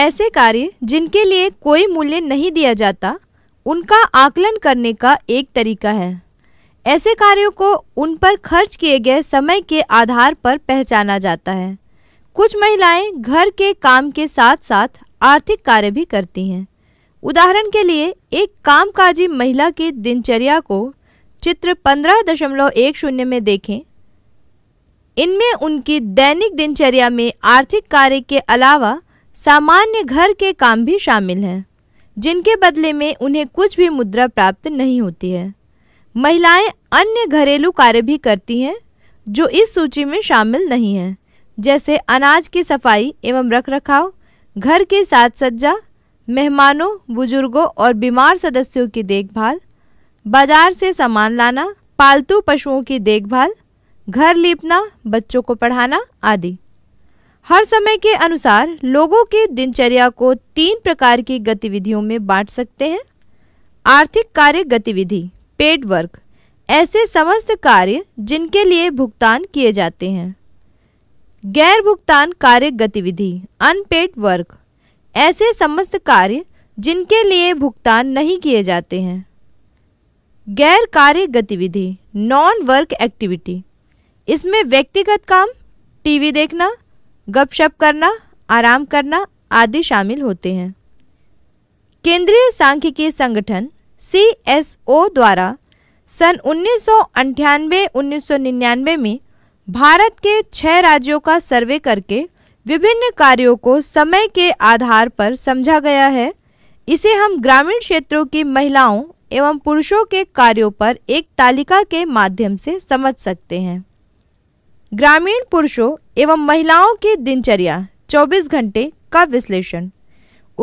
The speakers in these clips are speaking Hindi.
ऐसे कार्य जिनके लिए कोई मूल्य नहीं दिया जाता उनका आकलन करने का एक तरीका है ऐसे कार्यों को उन पर खर्च किए गए समय के आधार पर पहचाना जाता है कुछ महिलाएं घर के काम के साथ साथ आर्थिक कार्य भी करती हैं उदाहरण के लिए एक कामकाजी महिला की दिनचर्या को चित्र पंद्रह दशमलव एक शून्य में देखें इनमें उनकी दैनिक दिनचर्या में आर्थिक कार्य के अलावा सामान्य घर के काम भी शामिल हैं जिनके बदले में उन्हें कुछ भी मुद्रा प्राप्त नहीं होती है महिलाएं अन्य घरेलू कार्य भी करती हैं जो इस सूची में शामिल नहीं हैं जैसे अनाज की सफाई एवं रख रखाव घर के साथ सज्जा मेहमानों बुजुर्गों और बीमार सदस्यों की देखभाल बाजार से सामान लाना पालतू पशुओं की देखभाल घर लीपना बच्चों को पढ़ाना आदि हर समय के अनुसार लोगों के दिनचर्या को तीन प्रकार की गतिविधियों में बांट सकते हैं आर्थिक कार्य गतिविधि पेड वर्क ऐसे समस्त कार्य जिनके लिए भुगतान किए जाते हैं गैर भुगतान कार्य गतिविधि अनपेड वर्क ऐसे समस्त कार्य जिनके लिए भुगतान नहीं किए जाते हैं गैर कार्य गतिविधि नॉन वर्क एक्टिविटी इसमें व्यक्तिगत काम टीवी देखना गपशप करना आराम करना आदि शामिल होते हैं केंद्रीय सांख्यिकी संगठन सी द्वारा सन उन्नीस सौ में भारत के छह राज्यों का सर्वे करके विभिन्न कार्यों को समय के आधार पर समझा गया है इसे हम ग्रामीण क्षेत्रों की महिलाओं एवं पुरुषों के कार्यों पर एक तालिका के माध्यम से समझ सकते हैं ग्रामीण पुरुषों एवं महिलाओं की दिनचर्या 24 घंटे का विश्लेषण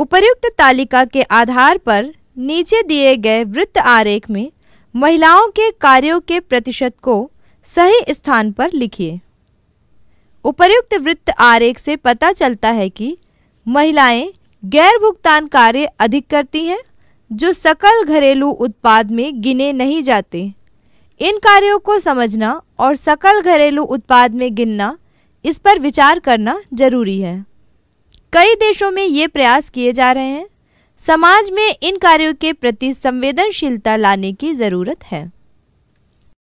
उपर्युक्त तालिका के आधार पर नीचे दिए गए वृत्त आरेख में महिलाओं के कार्यों के प्रतिशत को सही स्थान पर लिखिए उपयुक्त वृत्त आरेख से पता चलता है कि महिलाएं गैर भुगतान कार्य अधिक करती हैं जो सकल घरेलू उत्पाद में गिने नहीं जाते इन कार्यों को समझना और सकल घरेलू उत्पाद में गिनना इस पर विचार करना जरूरी है कई देशों में ये प्रयास किए जा रहे हैं समाज में इन कार्यों के प्रति संवेदनशीलता लाने की ज़रूरत है